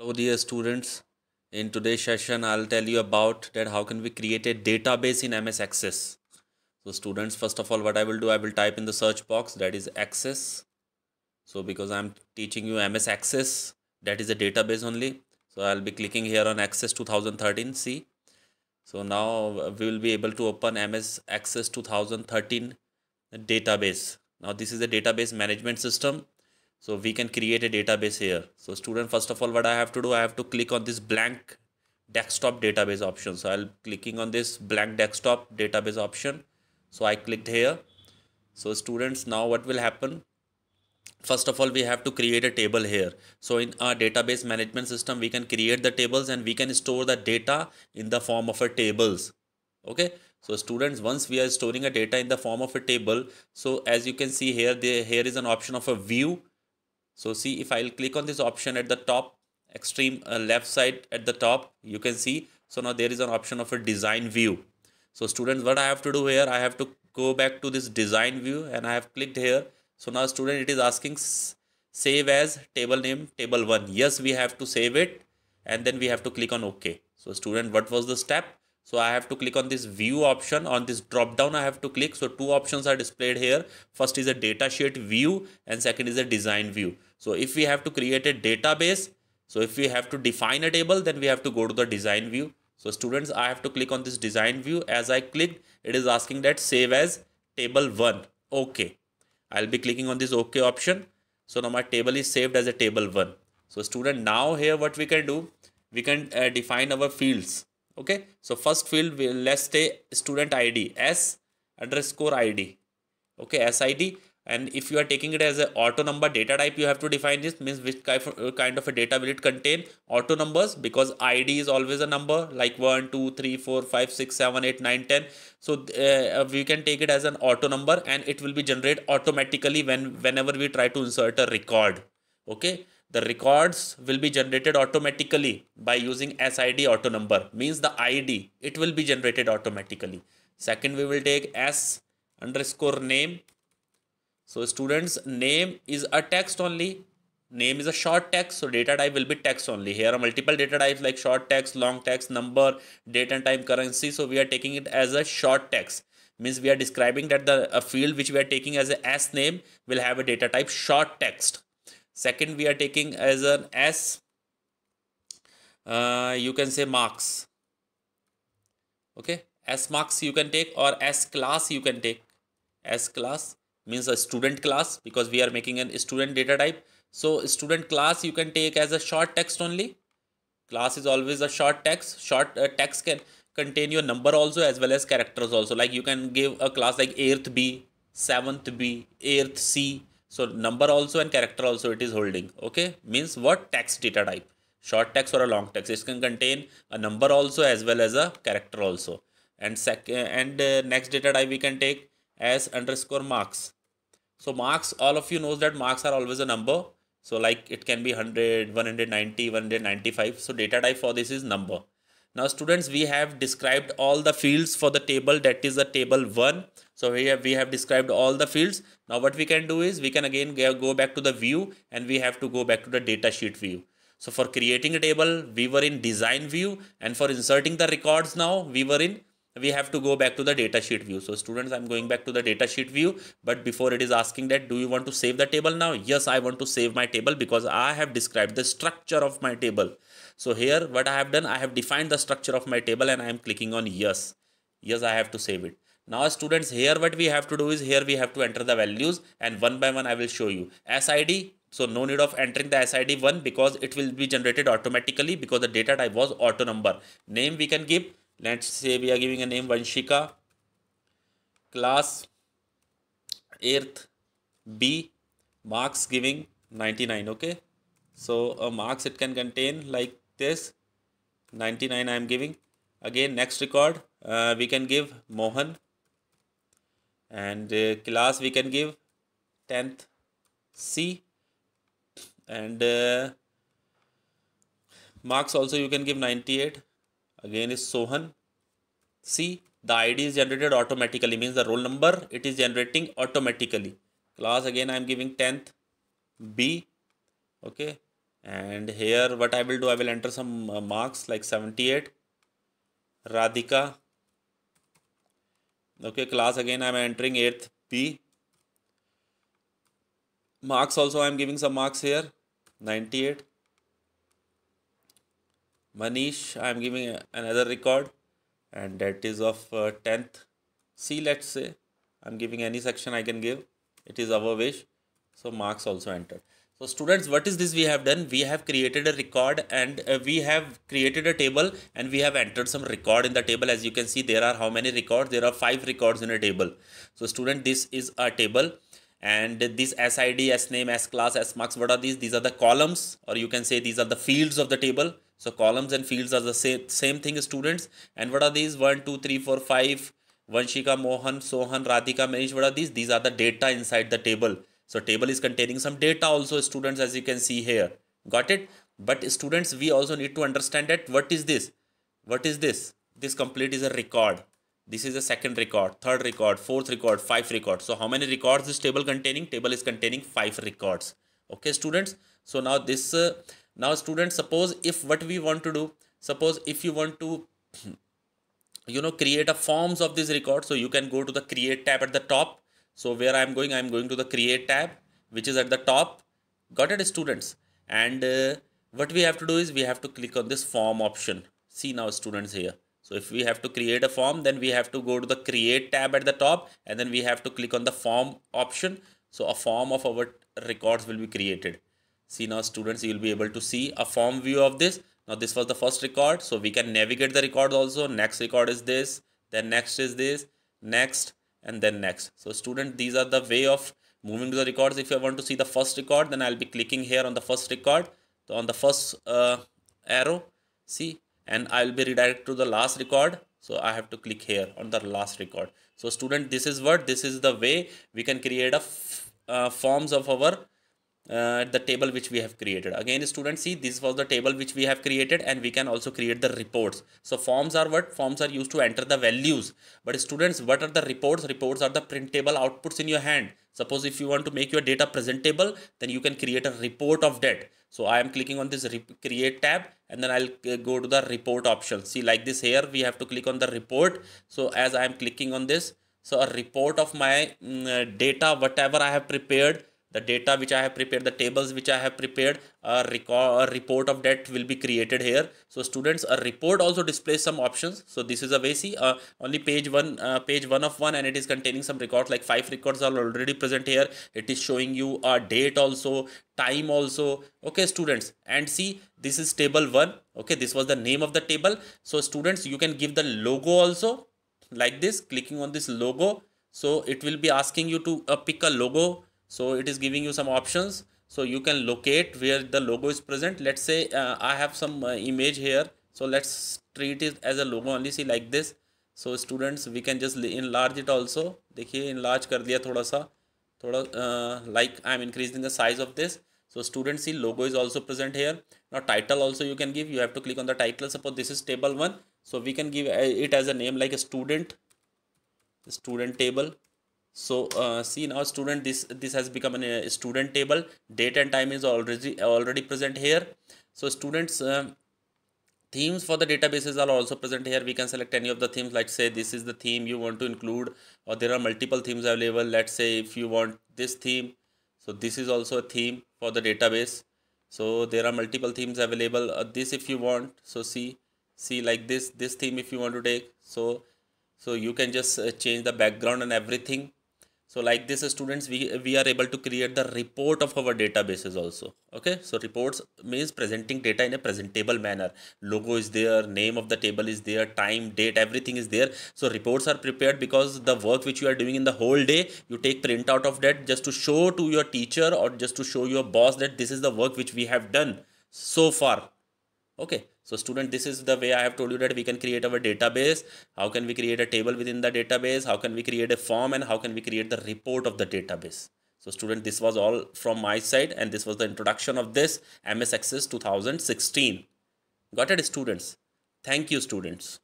hello dear students in today's session i'll tell you about that how can we create a database in ms access so students first of all what i will do i will type in the search box that is access so because i'm teaching you ms access that is a database only so i'll be clicking here on access 2013 see so now uh, we will be able to open ms access 2013 database now this is a database management system so we can create a database here. So student, first of all, what I have to do, I have to click on this blank desktop database option. So I'll clicking on this blank desktop database option. So I clicked here. So students, now what will happen? First of all, we have to create a table here. So in our database management system, we can create the tables and we can store the data in the form of a tables. Okay. So students, once we are storing a data in the form of a table, so as you can see here, there here is an option of a view so see if I'll click on this option at the top extreme uh, left side at the top you can see so now there is an option of a design view. So students what I have to do here I have to go back to this design view and I have clicked here. So now student it is asking save as table name table 1. Yes we have to save it and then we have to click on OK. So student what was the step? So I have to click on this view option on this drop down I have to click. So two options are displayed here. First is a Data Sheet view and second is a design view. So if we have to create a database, so if we have to define a table, then we have to go to the design view. So students, I have to click on this design view. As I click, it is asking that save as table one. Okay. I'll be clicking on this OK option. So now my table is saved as a table one. So student, now here what we can do, we can uh, define our fields okay so first field will let's say student id s underscore id okay sid and if you are taking it as an auto number data type you have to define this means which kind of a data will it contain auto numbers because id is always a number like 1 2 3 4 5 6 7 8 9 10 so uh, we can take it as an auto number and it will be generated automatically when whenever we try to insert a record okay the records will be generated automatically by using SID auto number means the ID it will be generated automatically second we will take S underscore name so students name is a text only name is a short text so data type will be text only here are multiple data types like short text long text number date and time currency so we are taking it as a short text means we are describing that the a field which we are taking as a s name will have a data type short text second we are taking as an s uh, you can say marks okay s marks you can take or s class you can take s class means a student class because we are making an student data type so student class you can take as a short text only class is always a short text short uh, text can contain your number also as well as characters also like you can give a class like 8th b 7th b 8th c so number also and character also it is holding. Okay. Means what text data type. Short text or a long text. It can contain a number also as well as a character also. And second and uh, next data type we can take as underscore marks. So marks, all of you knows that marks are always a number. So like it can be 100, 190, 195. So data type for this is number. Now students, we have described all the fields for the table that is the table 1. So here we have described all the fields. Now what we can do is we can again go back to the view and we have to go back to the data sheet view. So for creating a table, we were in design view and for inserting the records now, we were in we have to go back to the datasheet view. So students, I'm going back to the datasheet view, but before it is asking that, do you want to save the table now? Yes, I want to save my table because I have described the structure of my table. So here, what I have done, I have defined the structure of my table and I am clicking on yes. Yes, I have to save it. Now students, here what we have to do is here we have to enter the values and one by one I will show you. SID, so no need of entering the SID 1 because it will be generated automatically because the data type was auto number. Name we can give Let's say we are giving a name Vanshika. Class 8th B. Marks giving 99. Okay. So uh, marks it can contain like this. 99 I am giving. Again next record uh, we can give Mohan. And uh, class we can give 10th C. And uh, marks also you can give 98 again is Sohan. See, the ID is generated automatically means the roll number it is generating automatically. Class again I am giving 10th B. Okay. And here what I will do I will enter some uh, marks like 78. Radhika. Okay class again I am entering 8th B. Marks also I am giving some marks here 98. Manish, I am giving another record and that is of uh, 10th. C let's say, I am giving any section I can give. It is our wish. So marks also entered. So students, what is this we have done? We have created a record and uh, we have created a table and we have entered some record in the table. As you can see, there are how many records? There are five records in a table. So student, this is a table and this SID, S name, S class, S marks, what are these? These are the columns or you can say these are the fields of the table. So columns and fields are the same, same thing students. And what are these? 1, 2, 3, 4, 5, Vanshika, Mohan, Sohan, Radhika, Manish. What are these? These are the data inside the table. So table is containing some data also students as you can see here. Got it? But students, we also need to understand that what is this? What is this? This complete is a record. This is the second record, third record, fourth record, five records. So how many records this table containing? Table is containing five records. Okay students. So now this... Uh, now students suppose if what we want to do suppose if you want to you know create a forms of this record so you can go to the create tab at the top so where i'm going i'm going to the create tab which is at the top got it students and uh, what we have to do is we have to click on this form option see now students here so if we have to create a form then we have to go to the create tab at the top and then we have to click on the form option so a form of our records will be created see now students you will be able to see a form view of this now this was the first record so we can navigate the record also next record is this then next is this next and then next so student these are the way of moving to the records if you want to see the first record then i'll be clicking here on the first record so on the first uh, arrow see and i'll be redirected to the last record so i have to click here on the last record so student this is what this is the way we can create a uh, forms of our uh, the table which we have created again students see this was the table which we have created and we can also create the reports so forms are what forms are used to enter the values but students what are the reports reports are the printable outputs in your hand suppose if you want to make your data presentable then you can create a report of that so i am clicking on this create tab and then i'll uh, go to the report option see like this here we have to click on the report so as i am clicking on this so a report of my um, data whatever i have prepared the data which I have prepared, the tables which I have prepared, a, record, a report of that will be created here. So students, a report also displays some options. So this is a VC, uh, only page one, uh, page one of one, and it is containing some records like five records are already present here. It is showing you a date also, time also. Okay, students, and see this is table one. Okay, this was the name of the table. So students, you can give the logo also like this, clicking on this logo. So it will be asking you to uh, pick a logo so it is giving you some options so you can locate where the logo is present let's say uh, i have some uh, image here so let's treat it as a logo only see like this so students we can just enlarge it also देखिए enlarge कर दिया थोड़ा सा थोड़ा uh, like i am increasing the size of this so students see logo is also present here now title also you can give you have to click on the title suppose this is table 1 so we can give uh, it as a name like a student student table so uh, see now student this this has become a uh, student table date and time is already already present here so students uh, themes for the databases are also present here we can select any of the themes like say this is the theme you want to include or there are multiple themes available let's say if you want this theme so this is also a theme for the database so there are multiple themes available uh, this if you want so see see like this this theme if you want to take so so you can just uh, change the background and everything so like this uh, students we we are able to create the report of our databases also okay so reports means presenting data in a presentable manner logo is there name of the table is there time date everything is there so reports are prepared because the work which you are doing in the whole day you take print out of that just to show to your teacher or just to show your boss that this is the work which we have done so far okay so student this is the way i have told you that we can create our database how can we create a table within the database how can we create a form and how can we create the report of the database so student this was all from my side and this was the introduction of this ms access 2016 got it students thank you students